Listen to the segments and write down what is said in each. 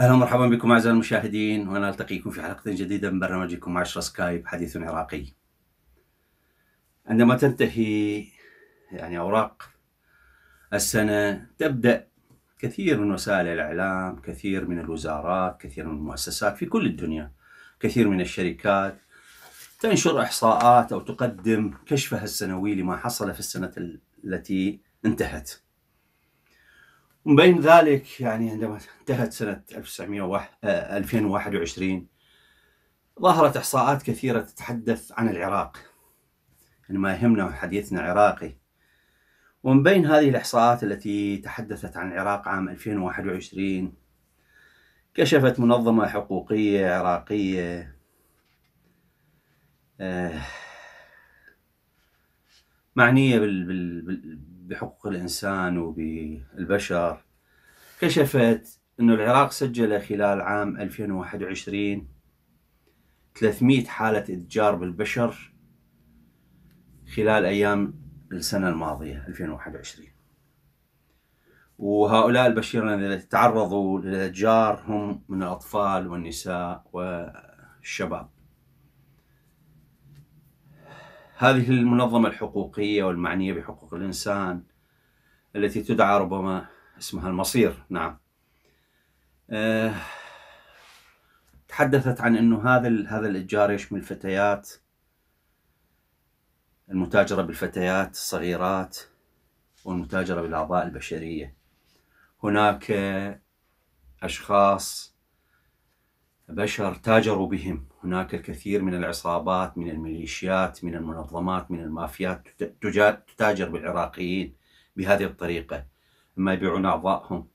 اهلا ومرحبا بكم اعزائي المشاهدين وانا التقيكم في حلقه جديده من برنامجكم 10 سكايب حديث عراقي. عندما تنتهي يعني اوراق السنه تبدا كثير من وسائل الإعلام كثير من الوزارات كثير من المؤسسات في كل الدنيا كثير من الشركات تنشر إحصاءات أو تقدم كشفها السنوي لما حصل في السنة التي انتهت من بين ذلك يعني عندما انتهت سنة 2021 آه، ظهرت إحصاءات كثيرة تتحدث عن العراق يعني ما يهمنا حديثنا عراقي ومن بين هذه الإحصاءات التي تحدثت عن العراق عام 2021 كشفت منظمة حقوقية عراقية آه، معنية بحقوق الإنسان وبالبشر كشفت أن العراق سجل خلال عام 2021 300 حالة إتجار بالبشر خلال أيام السنة الماضية 2021 وهؤلاء البشيرين الذين تعرضوا للأتجار هم من الأطفال والنساء والشباب هذه المنظمة الحقوقية والمعنية بحقوق الإنسان التي تدعى ربما اسمها المصير نعم أه تحدثت عن انه هذا هذا الاتجار يشمل فتيات المتاجرة بالفتيات الصغيرات والمتاجرة بالأعضاء البشرية هناك أشخاص بشر تاجروا بهم هناك الكثير من العصابات من الميليشيات من المنظمات من المافيات تتاجر بالعراقيين بهذه الطريقة إما يبيعون أعضائهم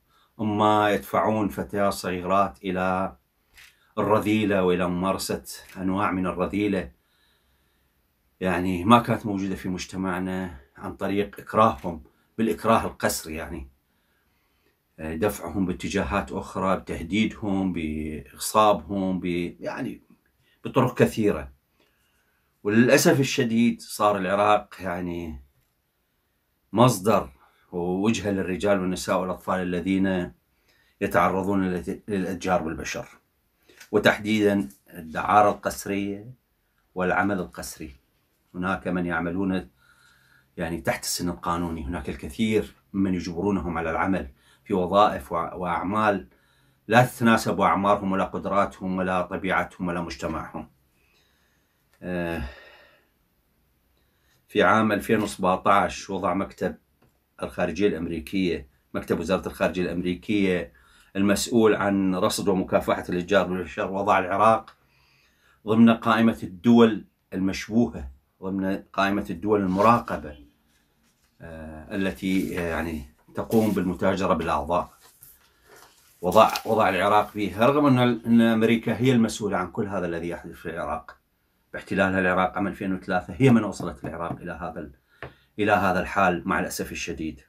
إما يدفعون فتيات صغيرات إلى الرذيلة وإلى ممارسة أنواع من الرذيلة يعني ما كانت موجودة في مجتمعنا عن طريق إكراههم بالإكراه القسري يعني آه، دفعهم باتجاهات أخرى بتهديدهم بإغصابهم ب... يعني بطرق كثيرة وللأسف الشديد صار العراق يعني مصدر ووجهة للرجال والنساء والأطفال الذين يتعرضون للأتجار بالبشر وتحديدا الدعارة القسرية والعمل القسري هناك من يعملون يعني تحت السن القانوني هناك الكثير ممن يجبرونهم على العمل في وظائف وأعمال لا تتناسب أعمارهم ولا قدراتهم ولا طبيعتهم ولا مجتمعهم آه، في عام 2017 وضع مكتب الخارجية الأمريكية مكتب وزارة الخارجية الأمريكية المسؤول عن رصد ومكافحة الإتجار بالبشر وضع العراق ضمن قائمة الدول المشبوهة ضمن قائمة الدول المراقبة آه، التي آه، يعني تقوم بالمتاجرة بالأعضاء وضع وضع العراق فيها رغم أن أن أمريكا هي المسؤولة عن كل هذا الذي يحدث في العراق باحتلالها العراق عام 2003 هي من وصلت العراق إلى هذا إلى هذا الحال مع الأسف الشديد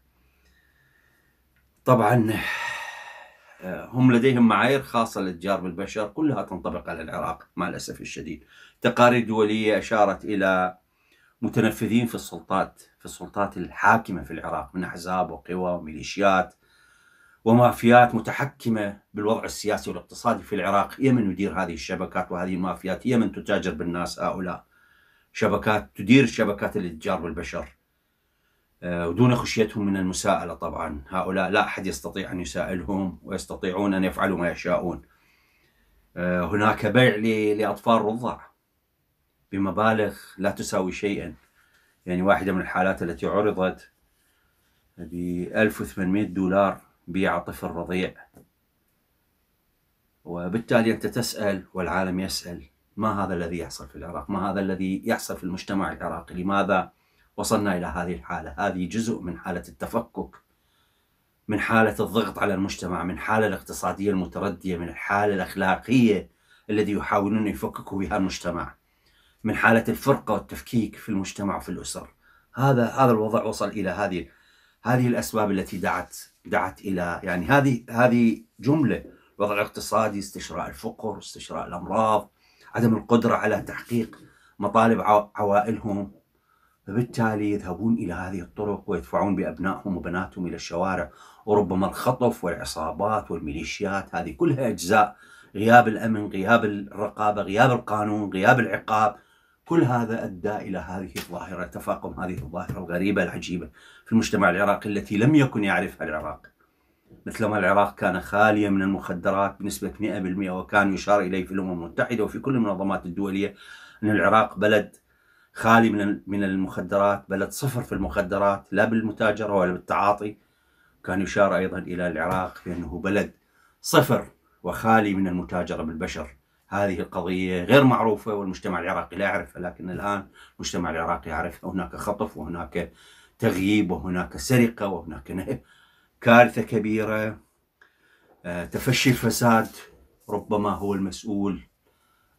طبعا آه، هم لديهم معايير خاصة للتجار بالبشر كلها تنطبق على العراق مع الأسف الشديد تقارير دولية أشارت إلى متنفذين في السلطات في السلطات الحاكمة في العراق من أحزاب وقوى وميليشيات ومافيات متحكمة بالوضع السياسي والاقتصادي في العراق هي من يدير هذه الشبكات وهذه المافيات هي من تتاجر بالناس هؤلاء شبكات تدير شبكات الاتجار بالبشر آه، ودون خشيتهم من المساءلة طبعا هؤلاء لا أحد يستطيع أن يسائلهم ويستطيعون أن يفعلوا ما يشاءون آه، هناك بيع لأطفال رضع بمبالغ لا تساوي شيئا يعني واحدة من الحالات التي عرضت ب 1800 دولار بيع طفل رضيع وبالتالي أنت تسأل والعالم يسأل ما هذا الذي يحصل في العراق ما هذا الذي يحصل في المجتمع العراقي لماذا وصلنا إلى هذه الحالة هذه جزء من حالة التفكك من حالة الضغط على المجتمع من حالة الاقتصادية المتردية من الحالة الأخلاقية الذي يحاولون يفككوا بها المجتمع من حالة الفرقة والتفكيك في المجتمع وفي الأسر هذا هذا الوضع وصل إلى هذه هذه الأسباب التي دعت دعت إلى يعني هذه هذه جملة وضع اقتصادي استشراء الفقر استشراء الأمراض عدم القدرة على تحقيق مطالب عوائلهم فبالتالي يذهبون إلى هذه الطرق ويدفعون بأبنائهم وبناتهم إلى الشوارع وربما الخطف والعصابات والميليشيات هذه كلها أجزاء غياب الأمن غياب الرقابة غياب القانون غياب العقاب كل هذا أدى إلى هذه الظاهرة تفاقم هذه الظاهرة الغريبة العجيبة في المجتمع العراقي التي لم يكن يعرفها العراق مثلما العراق كان خاليا من المخدرات بنسبة 100% وكان يشار إليه في الأمم المتحدة وفي كل المنظمات الدولية أن العراق بلد خالي من من المخدرات بلد صفر في المخدرات لا بالمتاجرة ولا بالتعاطي كان يشار أيضا إلى العراق بأنه بلد صفر وخالي من المتاجرة بالبشر هذه القضية غير معروفة والمجتمع العراقي لا يعرفها لكن الآن المجتمع العراقي يعرف هناك خطف وهناك تغييب وهناك سرقة وهناك نهب كارثة كبيرة آه، تفشي الفساد ربما هو المسؤول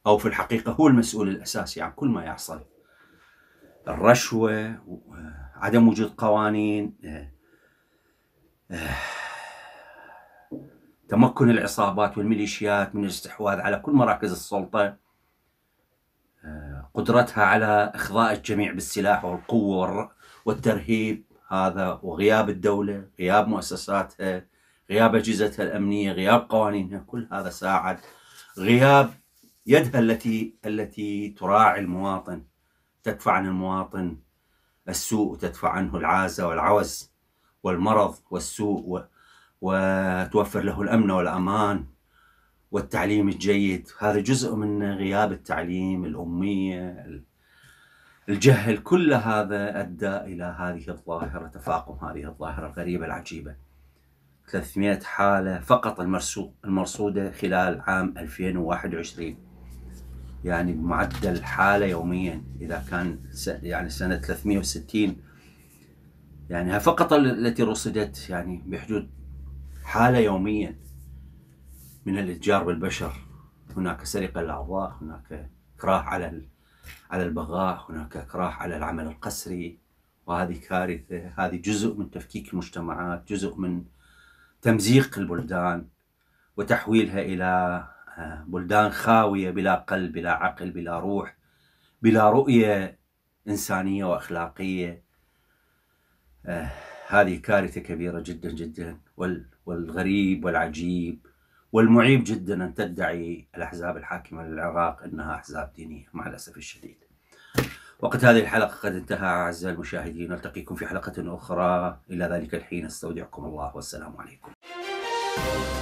أو في الحقيقة هو المسؤول الأساسي عن كل ما يحصل الرشوة آه، عدم وجود قوانين آه، تمكن العصابات والميليشيات من الاستحواذ على كل مراكز السلطة آه، قدرتها على إخضاء الجميع بالسلاح والقوة والترهيب هذا وغياب الدولة غياب مؤسساتها غياب أجهزتها الأمنية غياب قوانينها كل هذا ساعد غياب يدها التي التي تراعي المواطن تدفع عن المواطن السوء وتدفع عنه العازة والعوز والمرض والسوء وتوفر له الأمن والأمان والتعليم الجيد هذا جزء من غياب التعليم الأمية الجهل كل هذا أدى إلى هذه الظاهرة تفاقم هذه الظاهرة الغريبة العجيبة 300 حالة فقط المرصودة خلال عام 2021 يعني بمعدل حالة يوميا إذا كان يعني سنة 360 يعني فقط التي رصدت يعني بحدود حالة يوميا من الاتجار بالبشر هناك سرقة للأعضاء هناك إكراه على على البغاء هناك إكراه على العمل القسري وهذه كارثة هذه جزء من تفكيك المجتمعات جزء من تمزيق البلدان وتحويلها إلى آه، بلدان خاوية بلا قلب بلا عقل بلا روح بلا رؤية إنسانية وأخلاقية آه، هذه كارثة كبيرة جدا جدا وال والغريب والعجيب والمعيب جدا أن تدعي الأحزاب الحاكمة للعراق أنها أحزاب دينية مع الأسف الشديد وقت هذه الحلقة قد انتهى أعزائي المشاهدين نلتقيكم في حلقة أخرى إلى ذلك الحين استودعكم الله والسلام عليكم